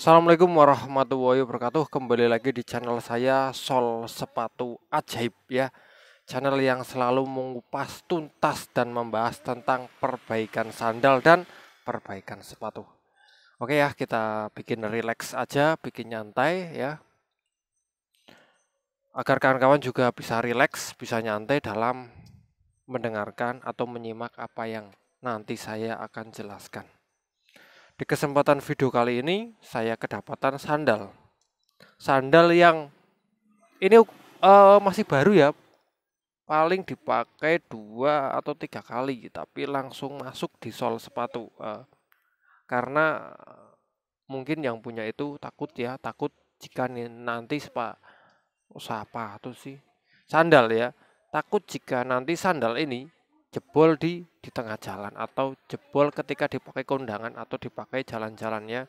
Assalamualaikum warahmatullahi wabarakatuh Kembali lagi di channel saya Sol Sepatu Ajaib ya Channel yang selalu mengupas tuntas dan membahas tentang perbaikan sandal dan perbaikan sepatu Oke ya kita bikin relax aja, bikin nyantai ya Agar kawan-kawan juga bisa relax, bisa nyantai dalam mendengarkan atau menyimak apa yang nanti saya akan jelaskan di kesempatan video kali ini saya kedapatan sandal. Sandal yang ini uh, masih baru ya. Paling dipakai dua atau tiga kali tapi langsung masuk di sol sepatu. Uh, karena mungkin yang punya itu takut ya, takut jika nanti sepa usaha oh, apa tuh sih sandal ya. Takut jika nanti sandal ini jebol di di tengah jalan atau jebol ketika dipakai kondangan atau dipakai jalan-jalannya.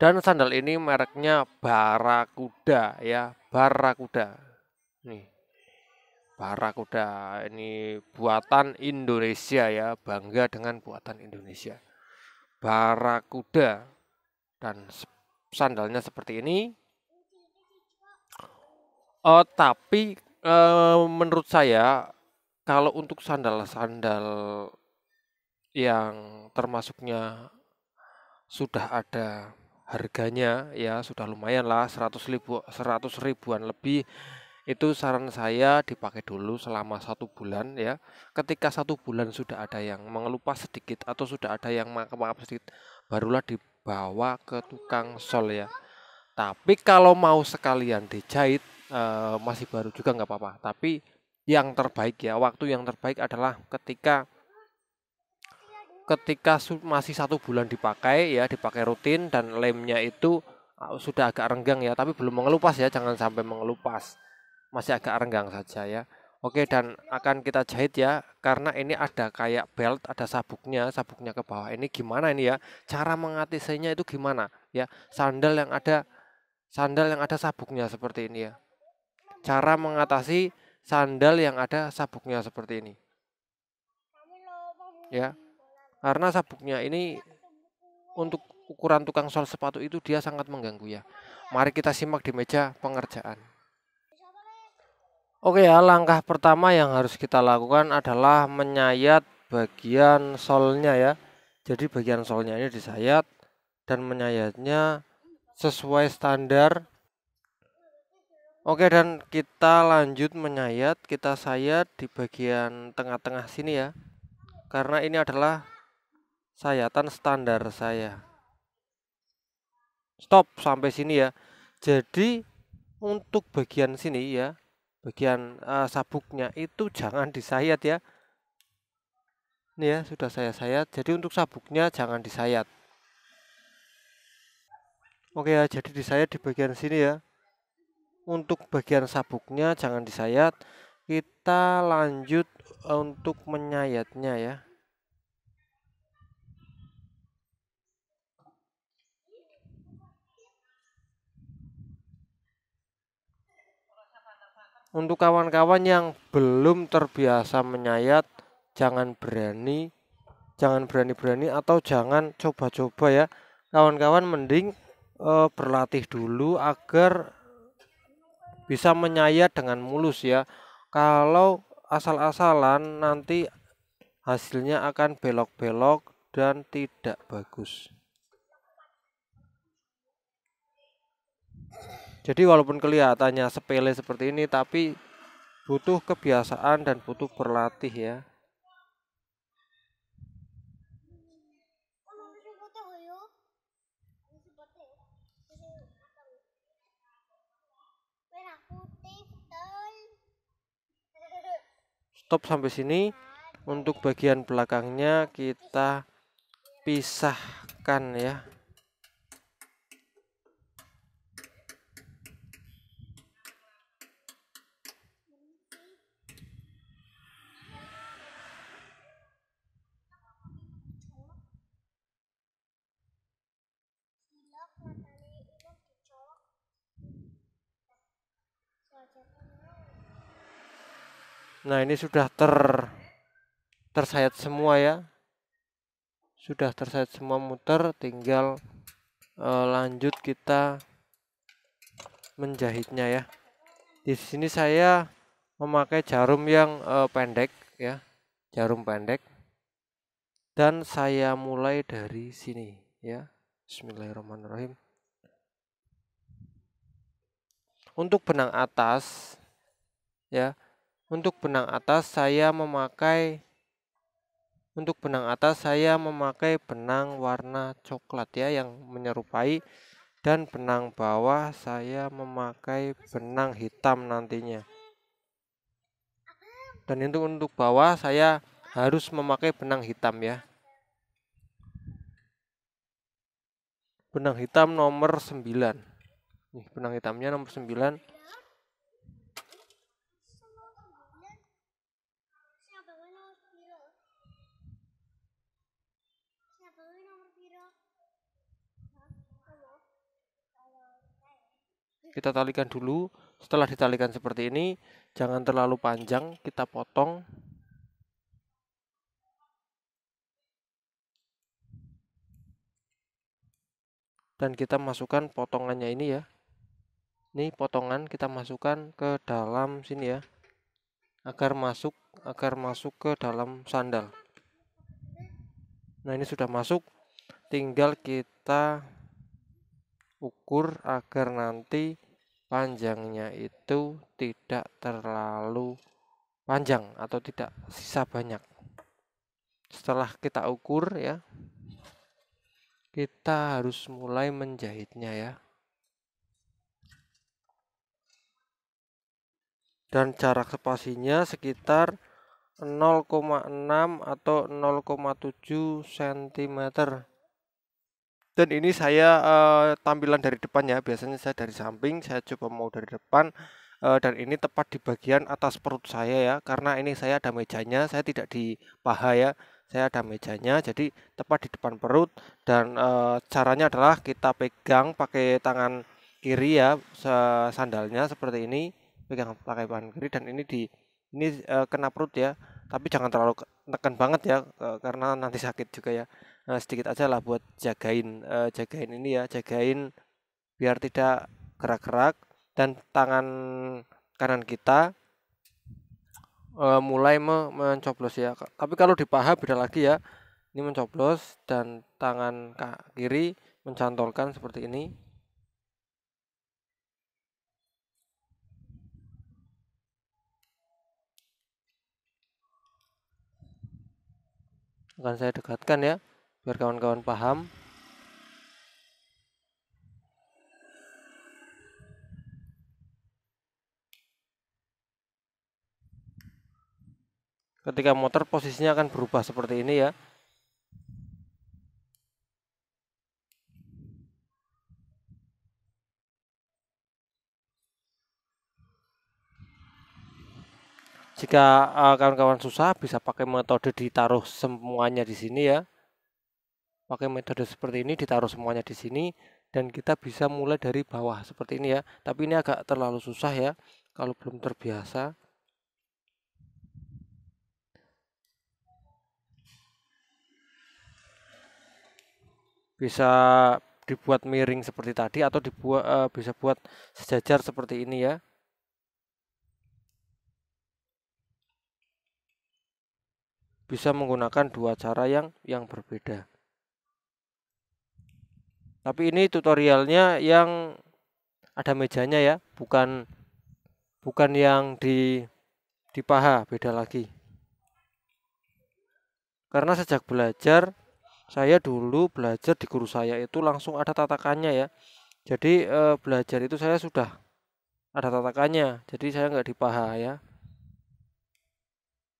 Dan sandal ini mereknya Barakuda ya, Barakuda. Nih. Barakuda ini buatan Indonesia ya, bangga dengan buatan Indonesia. Barakuda dan sandalnya seperti ini. Oh, tapi e, menurut saya kalau untuk sandal-sandal yang termasuknya sudah ada harganya ya sudah lumayan lah 100 ribu 100 ribuan lebih itu saran saya dipakai dulu selama satu bulan ya ketika satu bulan sudah ada yang mengelupas sedikit atau sudah ada yang maaf sedikit barulah dibawa ke tukang sol ya tapi kalau mau sekalian dijahit eh, masih baru juga nggak apa-apa tapi yang terbaik ya waktu yang terbaik adalah ketika ketika masih satu bulan dipakai ya dipakai rutin dan lemnya itu ah, sudah agak renggang ya tapi belum mengelupas ya jangan sampai mengelupas masih agak renggang saja ya Oke dan akan kita jahit ya karena ini ada kayak belt ada sabuknya sabuknya ke bawah ini gimana ini ya cara mengatisinya itu gimana ya sandal yang ada sandal yang ada sabuknya seperti ini ya cara mengatasi sandal yang ada sabuknya seperti ini. Ya. Karena sabuknya ini untuk ukuran tukang sol sepatu itu dia sangat mengganggu ya. Mari kita simak di meja pengerjaan. Oke ya, langkah pertama yang harus kita lakukan adalah menyayat bagian solnya ya. Jadi bagian solnya ini disayat dan menyayatnya sesuai standar Oke dan kita lanjut menyayat kita sayat di bagian tengah-tengah sini ya karena ini adalah sayatan standar saya stop sampai sini ya jadi untuk bagian sini ya bagian uh, sabuknya itu jangan disayat ya ini ya sudah saya sayat jadi untuk sabuknya jangan disayat oke ya jadi disayat di bagian sini ya untuk bagian sabuknya jangan disayat kita lanjut eh, untuk menyayatnya ya untuk kawan-kawan yang belum terbiasa menyayat jangan berani jangan berani-berani atau jangan coba-coba ya kawan-kawan mending e, berlatih dulu agar bisa menyayat dengan mulus ya kalau asal-asalan nanti hasilnya akan belok-belok dan tidak bagus jadi walaupun kelihatannya sepele seperti ini tapi butuh kebiasaan dan butuh berlatih ya stop sampai sini untuk bagian belakangnya kita pisahkan ya Nah, ini sudah ter tersayat semua ya. Sudah tersayat semua muter, tinggal e, lanjut kita menjahitnya ya. Di sini saya memakai jarum yang e, pendek ya. Jarum pendek. Dan saya mulai dari sini ya. Bismillahirrahmanirrahim. Untuk benang atas ya untuk benang atas saya memakai untuk benang atas saya memakai benang warna coklat ya yang menyerupai dan benang bawah saya memakai benang hitam nantinya. Dan untuk untuk bawah saya harus memakai benang hitam ya. Benang hitam nomor 9. Nih, benang hitamnya nomor 9 kita talikan dulu setelah ditalikan seperti ini jangan terlalu panjang kita potong dan kita masukkan potongannya ini ya ini potongan kita masukkan ke dalam sini ya agar masuk agar masuk ke dalam sandal nah ini sudah masuk tinggal kita ukur agar nanti panjangnya itu tidak terlalu panjang atau tidak sisa banyak setelah kita ukur ya kita harus mulai menjahitnya ya dan jarak spasinya sekitar 0,6 atau 0,7 cm dan ini saya uh, tampilan dari depan ya biasanya saya dari samping saya coba mau dari depan uh, dan ini tepat di bagian atas perut saya ya karena ini saya ada mejanya saya tidak di paha ya saya ada mejanya jadi tepat di depan perut dan uh, caranya adalah kita pegang pakai tangan kiri ya sandalnya seperti ini pegang pakai tangan kiri dan ini di ini uh, kena perut ya tapi jangan terlalu neken banget ya karena nanti sakit juga ya uh, sedikit aja lah buat jagain uh, jagain ini ya jagain biar tidak gerak-gerak dan tangan kanan kita uh, mulai me mencoblos ya tapi kalau di paha beda lagi ya ini mencoblos dan tangan kiri mencantolkan seperti ini akan saya dekatkan ya biar kawan-kawan paham ketika motor posisinya akan berubah seperti ini ya jika eh, kawan-kawan uh, susah bisa pakai metode ditaruh semuanya di sini ya pakai metode seperti ini ditaruh semuanya di sini dan kita bisa mulai dari bawah seperti ini ya tapi ini agak terlalu susah ya kalau belum terbiasa bisa dibuat miring seperti tadi atau dibuat uh, bisa buat sejajar seperti ini ya bisa menggunakan dua cara yang yang berbeda tapi ini tutorialnya yang ada mejanya ya, bukan bukan yang di di paha, beda lagi. Karena sejak belajar saya dulu belajar di guru saya itu langsung ada tatakannya ya. Jadi e, belajar itu saya sudah ada tatakannya, jadi saya nggak di paha ya.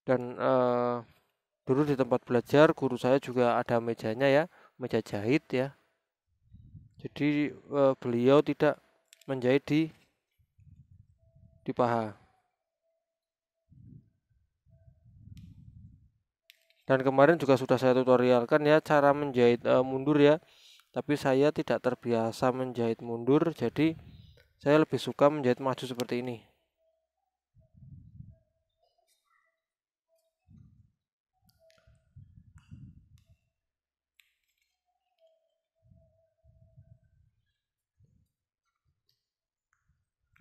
Dan e, dulu di tempat belajar guru saya juga ada mejanya ya, meja jahit ya, jadi eh, beliau tidak menjahit di di paha. Dan kemarin juga sudah saya tutorialkan ya cara menjahit eh, mundur ya. Tapi saya tidak terbiasa menjahit mundur, jadi saya lebih suka menjahit maju seperti ini.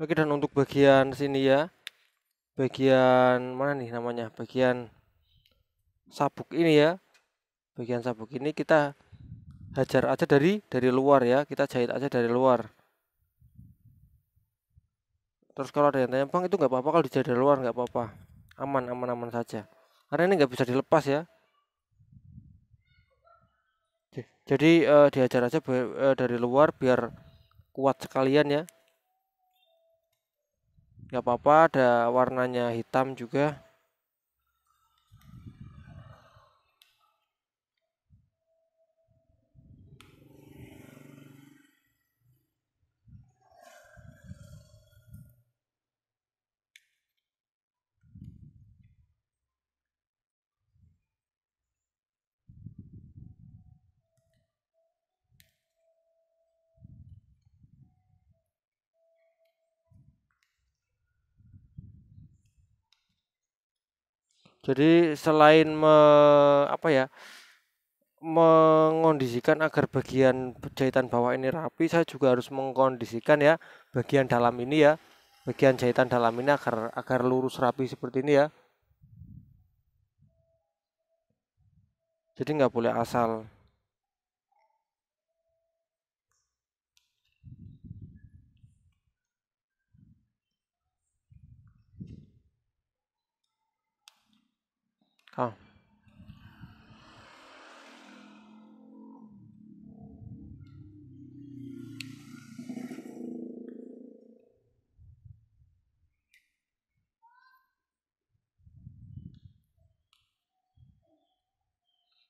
Oke dan untuk bagian sini ya bagian mana nih namanya bagian sabuk ini ya bagian sabuk ini kita hajar aja dari dari luar ya kita jahit aja dari luar terus kalau ada yang tanya bang itu nggak apa-apa kalau dijahit dari luar nggak apa-apa aman aman aman saja karena ini nggak bisa dilepas ya jadi eh, dihajar aja eh, dari luar biar kuat sekalian ya nggak apa-apa ada warnanya hitam juga Jadi selain me, apa ya mengondisikan agar bagian jahitan bawah ini rapi, saya juga harus mengkondisikan ya bagian dalam ini ya, bagian jahitan dalam ini agar agar lurus rapi seperti ini ya. Jadi nggak boleh asal.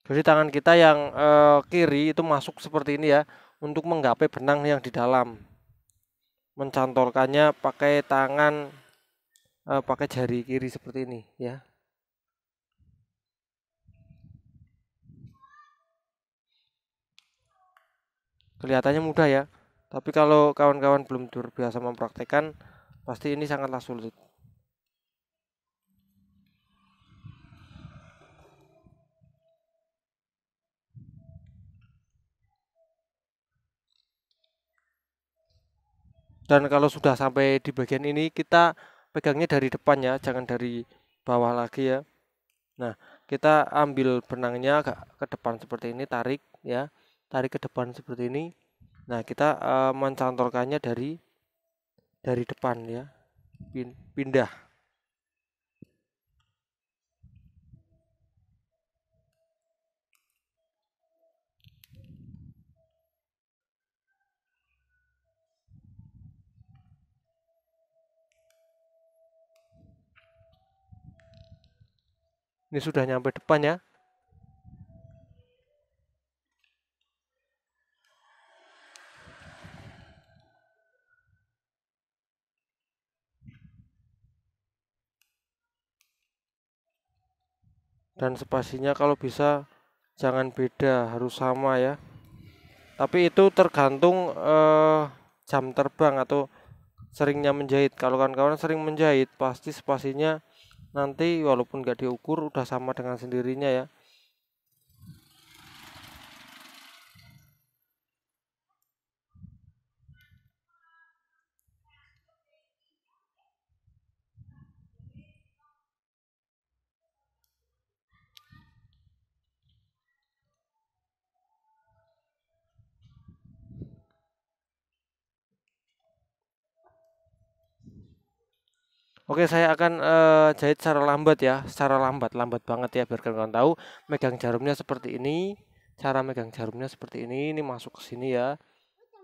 Jadi tangan kita yang e, kiri itu masuk seperti ini ya untuk menggapai benang yang di dalam. Mencantorkannya pakai tangan e, pakai jari kiri seperti ini ya. Kelihatannya mudah ya, tapi kalau kawan-kawan belum terbiasa mempraktekkan pasti ini sangatlah sulit. dan kalau sudah sampai di bagian ini kita pegangnya dari depan ya jangan dari bawah lagi ya nah kita ambil benangnya agak ke depan seperti ini tarik ya tarik ke depan seperti ini nah kita uh, mencantorkannya dari dari depan ya pindah Ini sudah nyampe depan ya. Dan spasinya kalau bisa jangan beda, harus sama ya. Tapi itu tergantung eh, jam terbang atau seringnya menjahit. Kalau kawan-kawan sering menjahit, pasti spasinya nanti walaupun nggak diukur udah sama dengan sendirinya ya Oke, saya akan uh, jahit secara lambat ya, secara lambat, lambat banget ya biar kalian tahu. Megang jarumnya seperti ini, cara megang jarumnya seperti ini, ini masuk ke sini ya.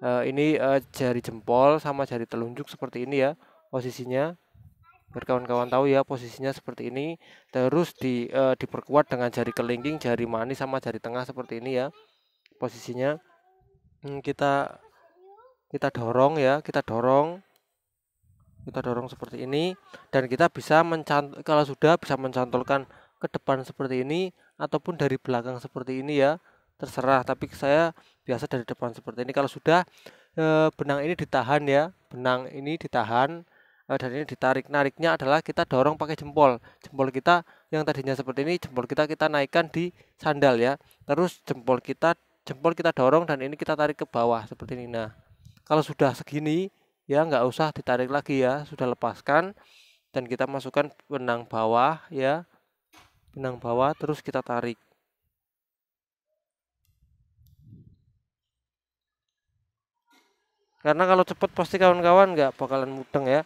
Uh, ini uh, jari jempol sama jari telunjuk seperti ini ya posisinya. Biar kawan-kawan tahu ya posisinya seperti ini. Terus di uh, diperkuat dengan jari kelingking, jari manis sama jari tengah seperti ini ya posisinya. Hmm, kita kita dorong ya, kita dorong kita dorong seperti ini dan kita bisa mencantol kalau sudah bisa mencantolkan ke depan seperti ini ataupun dari belakang seperti ini ya terserah tapi saya biasa dari depan seperti ini kalau sudah e, benang ini ditahan ya benang ini ditahan e, dan ini ditarik nariknya adalah kita dorong pakai jempol jempol kita yang tadinya seperti ini jempol kita kita naikkan di sandal ya terus jempol kita jempol kita dorong dan ini kita tarik ke bawah seperti ini nah kalau sudah segini ya nggak usah ditarik lagi ya sudah lepaskan dan kita masukkan benang bawah ya benang bawah terus kita tarik karena kalau cepat pasti kawan-kawan nggak bakalan mudeng ya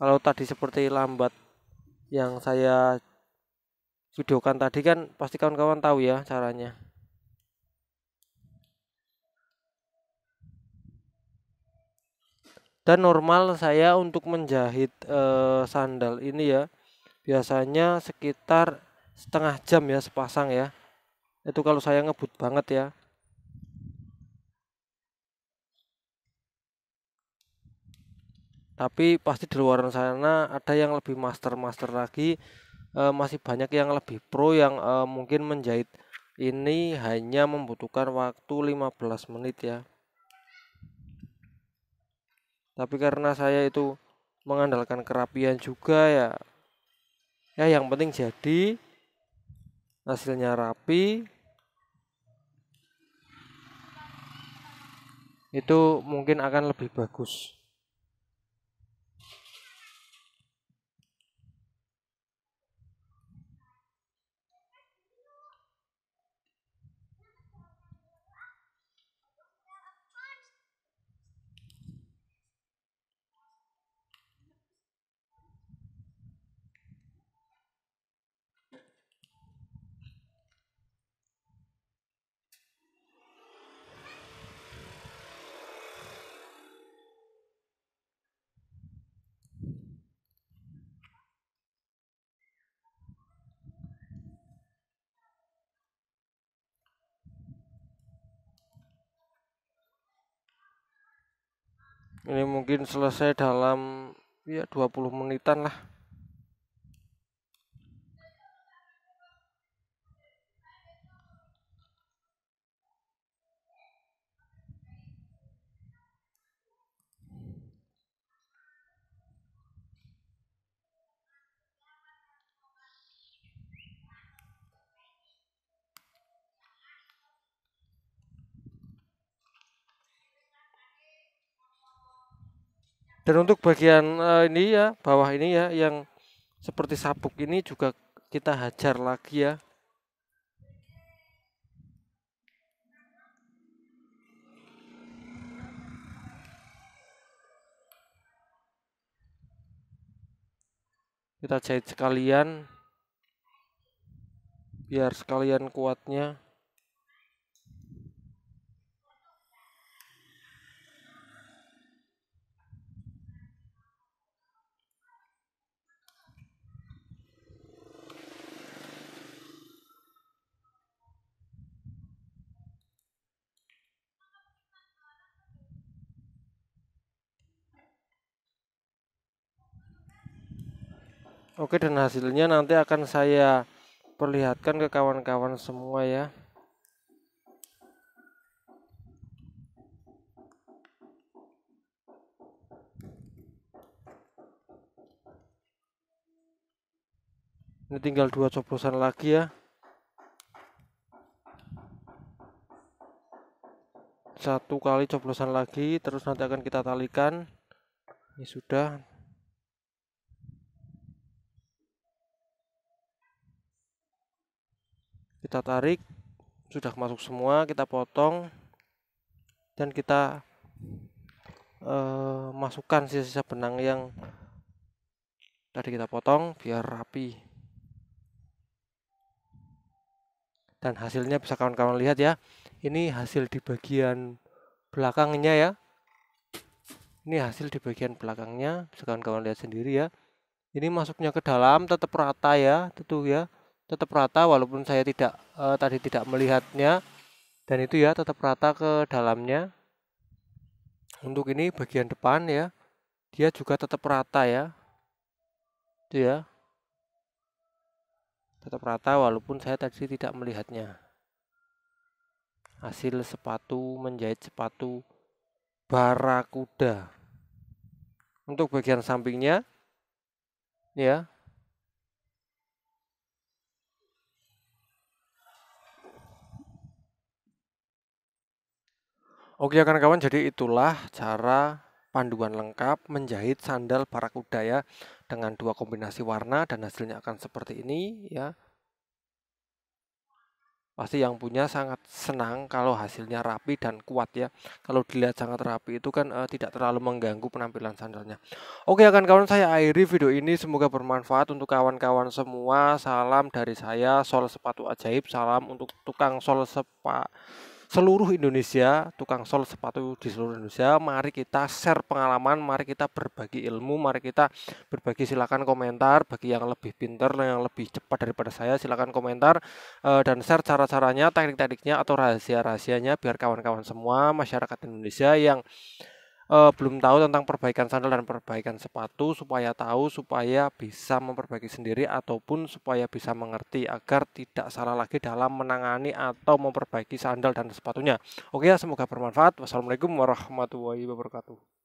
kalau tadi seperti lambat yang saya videokan tadi kan pasti kawan-kawan tahu ya caranya dan normal saya untuk menjahit eh, sandal ini ya biasanya sekitar setengah jam ya sepasang ya itu kalau saya ngebut banget ya tapi pasti di luar sana ada yang lebih master-master lagi e, masih banyak yang lebih pro yang e, mungkin menjahit ini hanya membutuhkan waktu 15 menit ya tapi karena saya itu mengandalkan kerapian juga ya ya yang penting jadi hasilnya rapi itu mungkin akan lebih bagus ini mungkin selesai dalam ya 20 menitan lah dan untuk bagian uh, ini ya bawah ini ya yang seperti sabuk ini juga kita hajar lagi ya kita jahit sekalian biar sekalian kuatnya Oke dan hasilnya nanti akan saya perlihatkan ke kawan-kawan semua ya. Ini tinggal dua coblosan lagi ya. Satu kali coblosan lagi, terus nanti akan kita talikan. Ini sudah kita tarik sudah masuk semua kita potong dan kita eh, masukkan sisa-sisa benang yang tadi kita potong biar rapi dan hasilnya bisa kawan-kawan lihat ya ini hasil di bagian belakangnya ya ini hasil di bagian belakangnya bisa kawan-kawan lihat sendiri ya ini masuknya ke dalam tetap rata ya tentu ya tetap rata walaupun saya tidak uh, tadi tidak melihatnya dan itu ya tetap rata ke dalamnya untuk ini bagian depan ya dia juga tetap rata ya itu ya tetap rata walaupun saya tadi tidak melihatnya hasil sepatu menjahit sepatu barakuda untuk bagian sampingnya ya Oke ya kawan-kawan, jadi itulah cara panduan lengkap menjahit sandal para kuda ya dengan dua kombinasi warna dan hasilnya akan seperti ini ya. Pasti yang punya sangat senang kalau hasilnya rapi dan kuat ya. Kalau dilihat sangat rapi itu kan e, tidak terlalu mengganggu penampilan sandalnya. Oke akan kawan saya akhiri video ini semoga bermanfaat untuk kawan-kawan semua. Salam dari saya Sol Sepatu Ajaib, salam untuk tukang sol Sepatu seluruh Indonesia, tukang sol sepatu di seluruh Indonesia. Mari kita share pengalaman, mari kita berbagi ilmu, mari kita berbagi silakan komentar bagi yang lebih pinter, yang lebih cepat daripada saya silakan komentar e, dan share cara-caranya, teknik-tekniknya atau rahasia-rahasianya biar kawan-kawan semua masyarakat Indonesia yang uh, belum tahu tentang perbaikan sandal dan perbaikan sepatu supaya tahu supaya bisa memperbaiki sendiri ataupun supaya bisa mengerti agar tidak salah lagi dalam menangani atau memperbaiki sandal dan sepatunya. Oke ya, semoga bermanfaat. Wassalamualaikum warahmatullahi wabarakatuh.